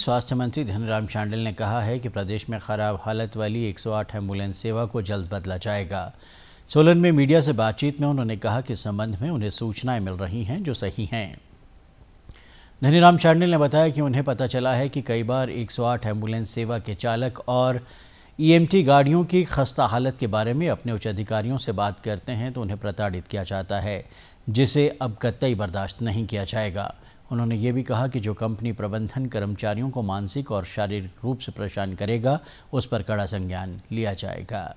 स्वास्थ्य मंत्री धनराम शांडिल ने कहा है कि प्रदेश में खराब हालत वाली 108 एम्बुलेंस सेवा को जल्द बदला जाएगा सोलन में मीडिया से बातचीत में उन्होंने कहा कि इस संबंध में उन्हें सूचनाएं मिल रही हैं जो सही हैं धनीराम शांडिल ने बताया कि उन्हें पता चला है कि कई बार 108 एम्बुलेंस सेवा के चालक और ईएमटी e गाड़ियों की खस्ता हालत के बारे में अपने उच्च अधिकारियों से बात करते हैं तो उन्हें प्रताड़ित किया जाता है जिसे अब कतई बर्दाश्त नहीं किया जाएगा उन्होंने ये भी कहा कि जो कंपनी प्रबंधन कर्मचारियों को मानसिक और शारीरिक रूप से परेशान करेगा उस पर कड़ा संज्ञान लिया जाएगा